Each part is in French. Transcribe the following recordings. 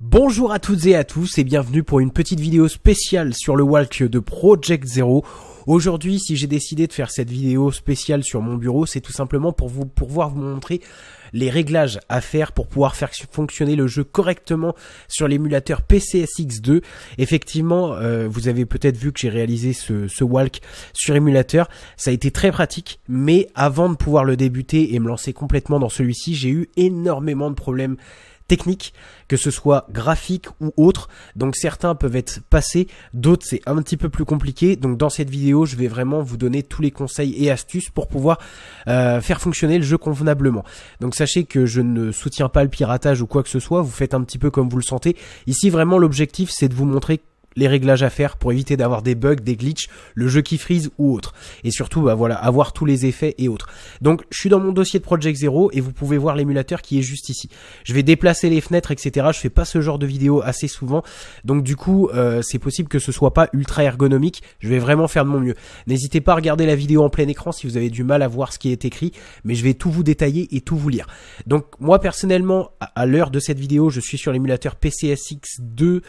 Bonjour à toutes et à tous et bienvenue pour une petite vidéo spéciale sur le walk de Project Zero. Aujourd'hui, si j'ai décidé de faire cette vidéo spéciale sur mon bureau, c'est tout simplement pour vous pouvoir vous montrer les réglages à faire pour pouvoir faire fonctionner le jeu correctement sur l'émulateur PCSX2. Effectivement, euh, vous avez peut-être vu que j'ai réalisé ce, walk sur émulateur. Ça a été très pratique, mais avant de pouvoir le débuter et me lancer complètement dans celui-ci, j'ai eu énormément de problèmes techniques, que ce soit graphique ou autre. Donc certains peuvent être passés, d'autres c'est un petit peu plus compliqué. Donc dans cette vidéo, je vais vraiment vous donner tous les conseils et astuces pour pouvoir euh, faire fonctionner le jeu convenablement. Donc sachez que je ne soutiens pas le piratage ou quoi que ce soit, vous faites un petit peu comme vous le sentez. Ici vraiment l'objectif c'est de vous montrer les réglages à faire pour éviter d'avoir des bugs, des glitches, le jeu qui freeze ou autre. Et surtout, bah voilà, avoir tous les effets et autres. Donc, je suis dans mon dossier de Project Zero et vous pouvez voir l'émulateur qui est juste ici. Je vais déplacer les fenêtres, etc. Je fais pas ce genre de vidéo assez souvent, donc du coup, euh, c'est possible que ce soit pas ultra ergonomique. Je vais vraiment faire de mon mieux. N'hésitez pas à regarder la vidéo en plein écran si vous avez du mal à voir ce qui est écrit, mais je vais tout vous détailler et tout vous lire. Donc, moi personnellement, à l'heure de cette vidéo, je suis sur l'émulateur PCSX 2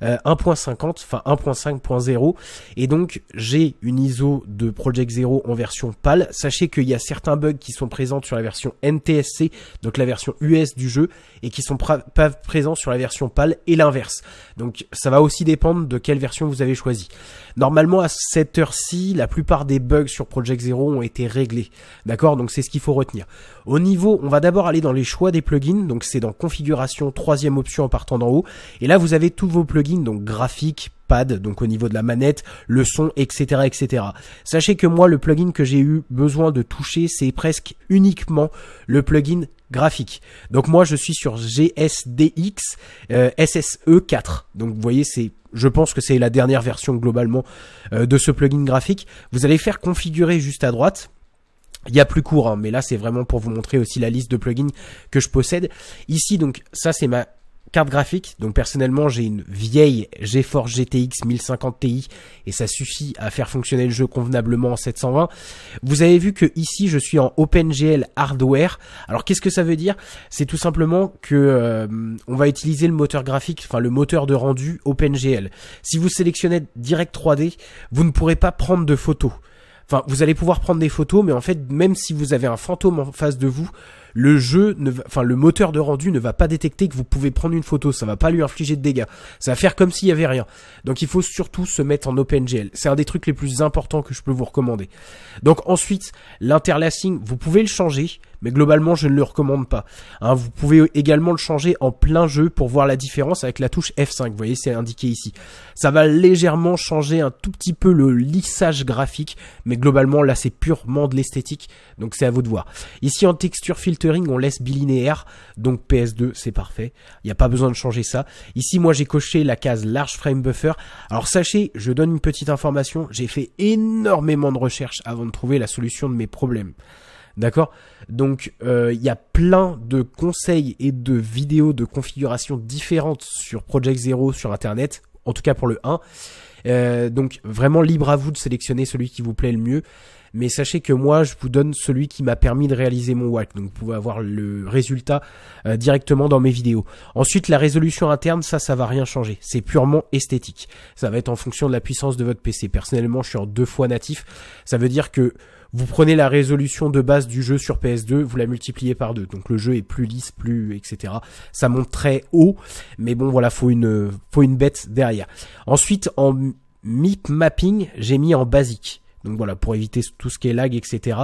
1.50 enfin 1.5.0. Et donc j'ai une ISO de Project Zero en version PAL. Sachez qu'il y a certains bugs qui sont présents sur la version NTSC, donc la version US du jeu, et qui sont pas présents sur la version PAL et l'inverse. Donc ça va aussi dépendre de quelle version vous avez choisi. Normalement à cette heure-ci, la plupart des bugs sur Project Zero ont été réglés. D'accord Donc c'est ce qu'il faut retenir. Au niveau, on va d'abord aller dans les choix des plugins. Donc c'est dans configuration, troisième option en partant d'en haut. Et là vous avez tous vos plugins, donc graphique, pad, donc au niveau de la manette, le son, etc., etc. Sachez que moi, le plugin que j'ai eu besoin de toucher, c'est presque uniquement le plugin graphique. Donc moi, je suis sur GSDX euh, SSE4. Donc vous voyez, c'est je pense que c'est la dernière version globalement euh, de ce plugin graphique. Vous allez faire configurer juste à droite. Il y a plus court, hein, mais là c'est vraiment pour vous montrer aussi la liste de plugins que je possède. Ici donc ça c'est ma carte graphique. Donc personnellement, j'ai une vieille GeForce GTX 1050 Ti et ça suffit à faire fonctionner le jeu convenablement en 720. Vous avez vu que ici, je suis en OpenGL hardware. Alors qu'est-ce que ça veut dire C'est tout simplement que euh, on va utiliser le moteur graphique, enfin le moteur de rendu OpenGL. Si vous sélectionnez Direct 3D, vous ne pourrez pas prendre de photos. Enfin, vous allez pouvoir prendre des photos, mais en fait, même si vous avez un fantôme en face de vous, le jeu, ne enfin le moteur de rendu ne va pas détecter que vous pouvez prendre une photo, ça va pas lui infliger de dégâts, ça va faire comme s'il y avait rien. Donc il faut surtout se mettre en OpenGL. C'est un des trucs les plus importants que je peux vous recommander. Donc ensuite, l'interlacing, vous pouvez le changer, mais globalement je ne le recommande pas. Hein, vous pouvez également le changer en plein jeu pour voir la différence avec la touche F5, vous voyez c'est indiqué ici. Ça va légèrement changer un tout petit peu le lissage graphique, mais globalement là c'est purement de l'esthétique, donc c'est à vous de voir. Ici en texture filtering on laisse bilinéaire, donc PS2 c'est parfait, il n'y a pas besoin de changer ça. Ici moi j'ai coché la case large frame buffer, alors sachez, je donne une petite information, j'ai fait énormément de recherches avant de trouver la solution de mes problèmes. D'accord Donc euh, il y a plein de conseils et de vidéos de configuration différentes sur Project Zero sur Internet, en tout cas pour le 1. Euh, donc vraiment libre à vous de sélectionner celui qui vous plaît le mieux. Mais sachez que moi, je vous donne celui qui m'a permis de réaliser mon WAC. Donc vous pouvez avoir le résultat euh, directement dans mes vidéos. Ensuite, la résolution interne, ça, ça va rien changer. C'est purement esthétique. Ça va être en fonction de la puissance de votre PC. Personnellement, je suis en deux fois natif. Ça veut dire que vous prenez la résolution de base du jeu sur PS2, vous la multipliez par deux. Donc le jeu est plus lisse, plus etc. Ça monte très haut, mais bon voilà, faut une faut une bête derrière. Ensuite en MIP mapping, j'ai mis en basique. Donc voilà, pour éviter tout ce qui est lag, etc.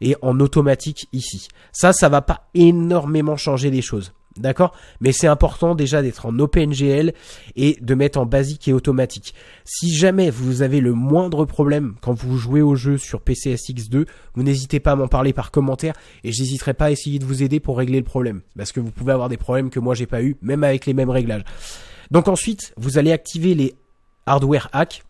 Et en automatique ici. Ça, ça va pas énormément changer les choses. D'accord Mais c'est important déjà d'être en OpenGL et de mettre en basique et automatique. Si jamais vous avez le moindre problème quand vous jouez au jeu sur PCSX2, vous n'hésitez pas à m'en parler par commentaire et je n'hésiterai pas à essayer de vous aider pour régler le problème. Parce que vous pouvez avoir des problèmes que moi j'ai pas eu, même avec les mêmes réglages. Donc ensuite, vous allez activer les hardware hacks.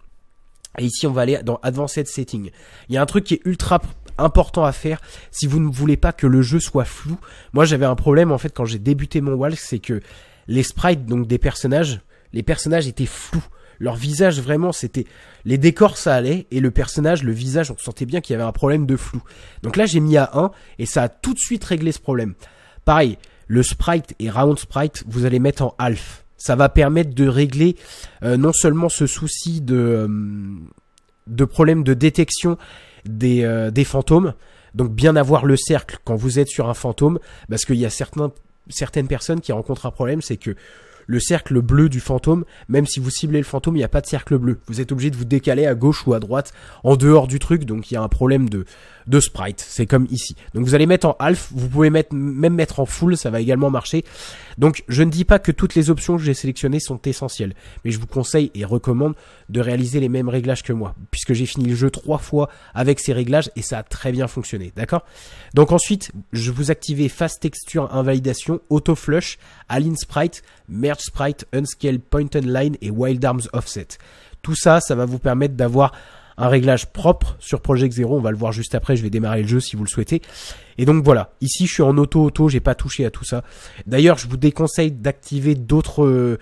Et ici, on va aller dans Advanced Settings. Il y a un truc qui est ultra important à faire si vous ne voulez pas que le jeu soit flou. Moi, j'avais un problème en fait quand j'ai débuté mon Walk, c'est que les sprites donc des personnages, les personnages étaient flous. Leur visage vraiment, c'était les décors ça allait et le personnage, le visage, on sentait bien qu'il y avait un problème de flou. Donc là, j'ai mis à 1 et ça a tout de suite réglé ce problème. Pareil, le sprite et round sprite, vous allez mettre en half. Ça va permettre de régler euh, non seulement ce souci de euh, de problème de détection des, euh, des fantômes. Donc bien avoir le cercle quand vous êtes sur un fantôme, parce qu'il y a certains, certaines personnes qui rencontrent un problème, c'est que le cercle bleu du fantôme, même si vous ciblez le fantôme, il n'y a pas de cercle bleu. Vous êtes obligé de vous décaler à gauche ou à droite en dehors du truc, donc il y a un problème de, sprite. C'est comme ici. Donc vous allez mettre en half, vous pouvez mettre, même mettre en full, ça va également marcher. Donc je ne dis pas que toutes les options que j'ai sélectionnées sont essentielles, mais je vous conseille et recommande de réaliser les mêmes réglages que moi, puisque j'ai fini le jeu trois fois avec ces réglages et ça a très bien fonctionné, d'accord Donc ensuite, je vous activez face Texture Invalidation, Auto Flush, Align Sprite, Merge Sprite, Unscale Point and Line et Wild Arms Offset. Tout ça, ça va vous permettre d'avoir un réglage propre sur Project Zero. On va le voir juste après. Je vais démarrer le jeu si vous le souhaitez. Et donc voilà. Ici, je suis en auto auto. J'ai pas touché à tout ça. D'ailleurs, je vous déconseille d'activer d'autres euh,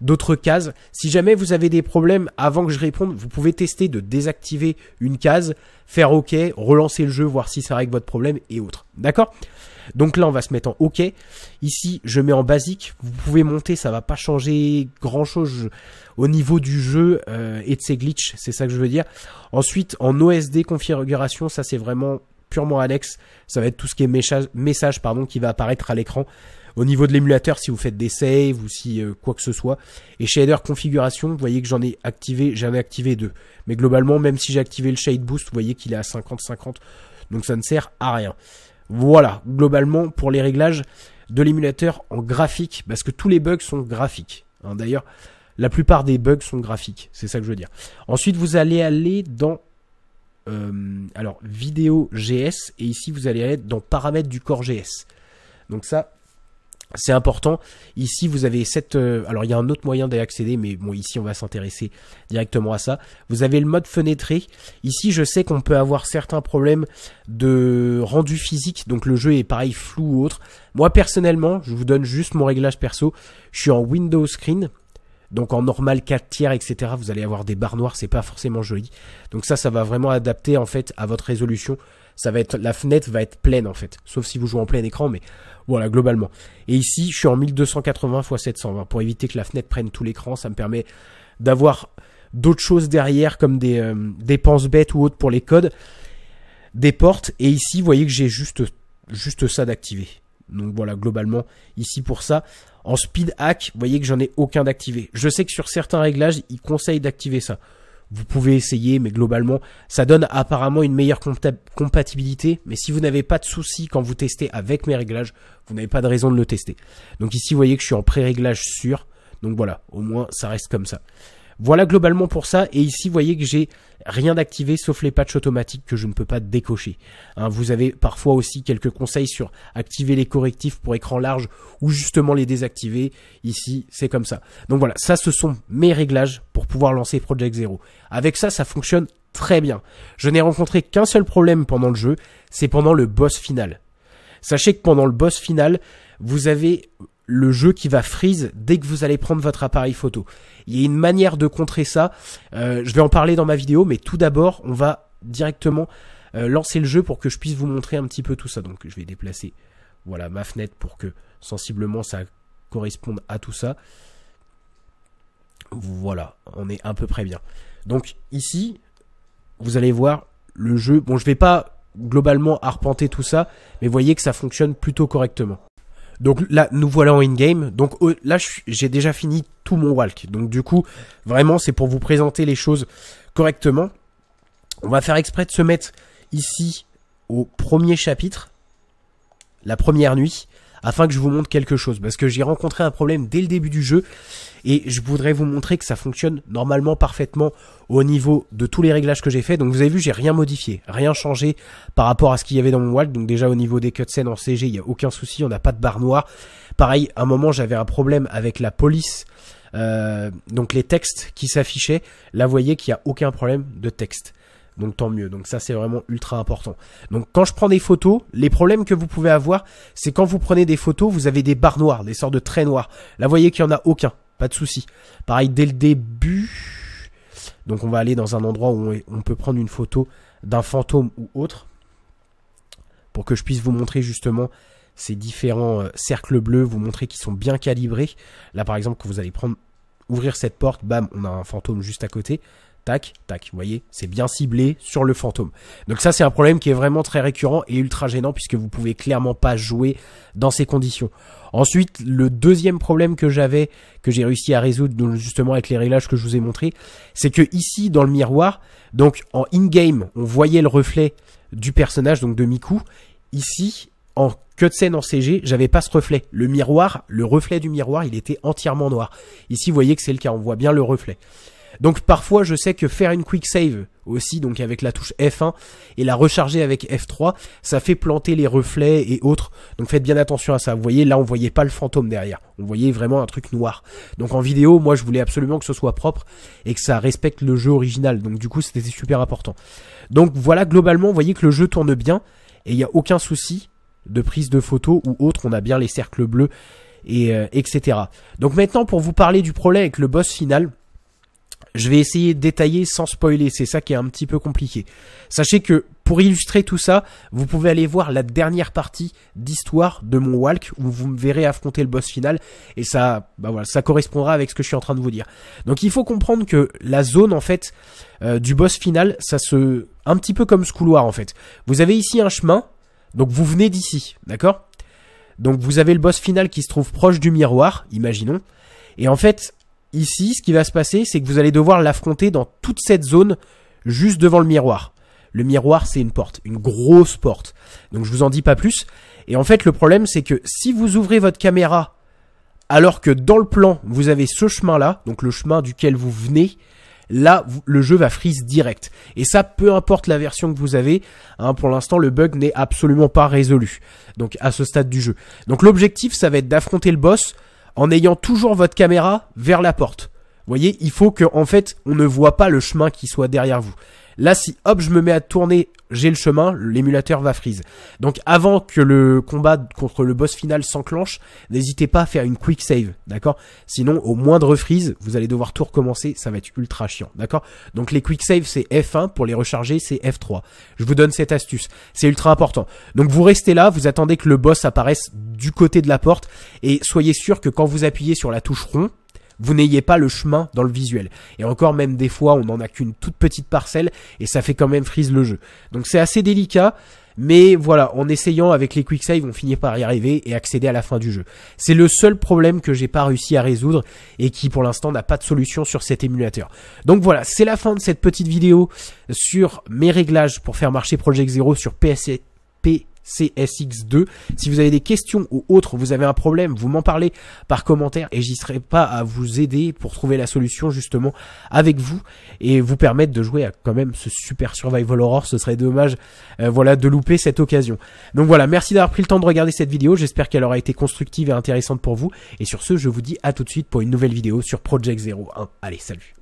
d'autres cases. Si jamais vous avez des problèmes avant que je réponde, vous pouvez tester de désactiver une case, faire OK, relancer le jeu, voir si ça règle votre problème et autres. D'accord donc là, on va se mettre en OK. Ici, je mets en basique. Vous pouvez monter, ça va pas changer grand chose au niveau du jeu euh, et de ses glitches. C'est ça que je veux dire. Ensuite, en OSD configuration, ça c'est vraiment purement Alex. Ça va être tout ce qui est message, message pardon, qui va apparaître à l'écran au niveau de l'émulateur si vous faites des saves ou si euh, quoi que ce soit. Et shader configuration, vous voyez que j'en ai activé, j'en ai activé deux. Mais globalement, même si j'ai activé le shade boost, vous voyez qu'il est à 50-50. Donc ça ne sert à rien. Voilà, globalement, pour les réglages de l'émulateur en graphique, parce que tous les bugs sont graphiques. Hein. D'ailleurs, la plupart des bugs sont graphiques, c'est ça que je veux dire. Ensuite, vous allez aller dans euh, alors vidéo GS et ici vous allez aller dans paramètres du corps GS. Donc ça, c'est important. Ici, vous avez cette. Euh, alors, il y a un autre moyen d'y accéder, mais bon, ici, on va s'intéresser directement à ça. Vous avez le mode fenêtré. Ici, je sais qu'on peut avoir certains problèmes de rendu physique, donc le jeu est pareil flou ou autre. Moi, personnellement, je vous donne juste mon réglage perso. Je suis en Windows Screen, donc en normal 4 tiers, etc. Vous allez avoir des barres noires, c'est pas forcément joli. Donc ça, ça va vraiment adapter en fait à votre résolution ça va être la fenêtre va être pleine en fait, sauf si vous jouez en plein écran, mais voilà globalement. Et ici, je suis en 1280 x 720 pour éviter que la fenêtre prenne tout l'écran. Ça me permet d'avoir d'autres choses derrière comme des euh, dépenses bêtes ou autres pour les codes, des portes. Et ici, vous voyez que j'ai juste juste ça d'activer. Donc voilà, globalement, ici pour ça. En speed hack, vous voyez que j'en ai aucun d'activé. Je sais que sur certains réglages, ils conseillent d'activer ça. Vous pouvez essayer, mais globalement, ça donne apparemment une meilleure compatibilité. Mais si vous n'avez pas de soucis quand vous testez avec mes réglages, vous n'avez pas de raison de le tester. Donc ici, vous voyez que je suis en pré-réglage sûr. Donc voilà, au moins, ça reste comme ça. Voilà globalement pour ça. Et ici, vous voyez que j'ai rien d'activé sauf les patchs automatiques que je ne peux pas décocher. Hein, vous avez parfois aussi quelques conseils sur activer les correctifs pour écran large ou justement les désactiver. Ici, c'est comme ça. Donc voilà, ça, ce sont mes réglages pour pouvoir lancer Project Zero. Avec ça, ça fonctionne très bien. Je n'ai rencontré qu'un seul problème pendant le jeu, c'est pendant le boss final. Sachez que pendant le boss final, vous avez le jeu qui va freeze dès que vous allez prendre votre appareil photo. Il y a une manière de contrer ça. Euh, je vais en parler dans ma vidéo, mais tout d'abord, on va directement euh, lancer le jeu pour que je puisse vous montrer un petit peu tout ça. Donc je vais déplacer voilà ma fenêtre pour que sensiblement ça corresponde à tout ça. Voilà, on est à peu près bien. Donc ici, vous allez voir le jeu. Bon, je vais pas globalement arpenter tout ça, mais voyez que ça fonctionne plutôt correctement. Donc là, nous voilà en in-game. Donc là, j'ai déjà fini tout mon walk. Donc du coup, vraiment, c'est pour vous présenter les choses correctement. On va faire exprès de se mettre ici au premier chapitre, la première nuit afin que je vous montre quelque chose. Parce que j'ai rencontré un problème dès le début du jeu et je voudrais vous montrer que ça fonctionne normalement parfaitement au niveau de tous les réglages que j'ai fait. Donc vous avez vu, j'ai rien modifié, rien changé par rapport à ce qu'il y avait dans mon wall. Donc déjà au niveau des cutscenes en CG, il n'y a aucun souci, on n'a pas de barre noire. Pareil, à un moment j'avais un problème avec la police. Euh, donc les textes qui s'affichaient, là vous voyez qu'il n'y a aucun problème de texte. Donc tant mieux. Donc ça c'est vraiment ultra important. Donc quand je prends des photos, les problèmes que vous pouvez avoir, c'est quand vous prenez des photos, vous avez des barres noires, des sortes de traits noirs. Là vous voyez qu'il n'y en a aucun, pas de souci. Pareil dès le début. Donc on va aller dans un endroit où on, peut prendre une photo d'un fantôme ou autre. Pour que je puisse vous montrer justement ces différents euh, cercles bleus, vous montrer qu'ils sont bien calibrés. Là par exemple, quand vous allez prendre ouvrir cette porte, bam, on a un fantôme juste à côté tac, tac. Vous voyez, c'est bien ciblé sur le fantôme. Donc ça, c'est un problème qui est vraiment très récurrent et ultra gênant puisque vous pouvez clairement pas jouer dans ces conditions. Ensuite, le deuxième problème que j'avais, que j'ai réussi à résoudre justement avec les réglages que je vous ai montrés, c'est que ici, dans le miroir, donc en in-game, on voyait le reflet du personnage, donc de Miku. Ici, en cutscene en CG, j'avais pas ce reflet. Le miroir, le reflet du miroir, il était entièrement noir. Ici, vous voyez que c'est le cas, on voit bien le reflet. Donc parfois je sais que faire une quick save aussi, donc avec la touche F1 et la recharger avec F3, ça fait planter les reflets et autres. Donc faites bien attention à ça. Vous voyez, là on voyait pas le fantôme derrière. On voyait vraiment un truc noir. Donc en vidéo, moi je voulais absolument que ce soit propre et que ça respecte le jeu original. Donc du coup c'était super important. Donc voilà, globalement, vous voyez que le jeu tourne bien et il n'y a aucun souci de prise de photo ou autre. On a bien les cercles bleus et euh, etc. Donc maintenant pour vous parler du problème avec le boss final je vais essayer de détailler sans spoiler, c'est ça qui est un petit peu compliqué. Sachez que pour illustrer tout ça, vous pouvez aller voir la dernière partie d'histoire de mon walk où vous me verrez affronter le boss final et ça, bah voilà, ça correspondra avec ce que je suis en train de vous dire. Donc il faut comprendre que la zone en fait euh, du boss final, ça se un petit peu comme ce couloir en fait. Vous avez ici un chemin, donc vous venez d'ici, d'accord Donc vous avez le boss final qui se trouve proche du miroir, imaginons. Et en fait, Ici, ce qui va se passer, c'est que vous allez devoir l'affronter dans toute cette zone juste devant le miroir. Le miroir, c'est une porte, une grosse porte. Donc je vous en dis pas plus. Et en fait, le problème, c'est que si vous ouvrez votre caméra, alors que dans le plan, vous avez ce chemin-là, donc le chemin duquel vous venez, là, le jeu va freeze direct. Et ça, peu importe la version que vous avez, hein, pour l'instant, le bug n'est absolument pas résolu. Donc à ce stade du jeu. Donc l'objectif, ça va être d'affronter le boss en ayant toujours votre caméra vers la porte voyez, il faut que en fait on ne voit pas le chemin qui soit derrière vous. Là, si hop, je me mets à tourner, j'ai le chemin, l'émulateur va freeze. Donc avant que le combat contre le boss final s'enclenche, n'hésitez pas à faire une quick save, d'accord Sinon, au moindre freeze, vous allez devoir tout recommencer, ça va être ultra chiant, d'accord Donc les quick save, c'est F1, pour les recharger, c'est F3. Je vous donne cette astuce, c'est ultra important. Donc vous restez là, vous attendez que le boss apparaisse du côté de la porte, et soyez sûr que quand vous appuyez sur la touche rond, vous n'ayez pas le chemin dans le visuel. Et encore même des fois, on n'en a qu'une toute petite parcelle et ça fait quand même freeze le jeu. Donc c'est assez délicat. Mais voilà, en essayant avec les quicksaves on finit par y arriver et accéder à la fin du jeu. C'est le seul problème que j'ai pas réussi à résoudre et qui pour l'instant n'a pas de solution sur cet émulateur. Donc voilà, c'est la fin de cette petite vidéo sur mes réglages pour faire marcher Project Zero sur PSP. CSX2. Si vous avez des questions ou autres, vous avez un problème, vous m'en parlez par commentaire et j'y serai pas à vous aider pour trouver la solution justement avec vous et vous permettre de jouer à quand même ce super survival horror. Ce serait dommage, euh, voilà, de louper cette occasion. Donc voilà, merci d'avoir pris le temps de regarder cette vidéo. J'espère qu'elle aura été constructive et intéressante pour vous. Et sur ce, je vous dis à tout de suite pour une nouvelle vidéo sur Project 01. Allez, salut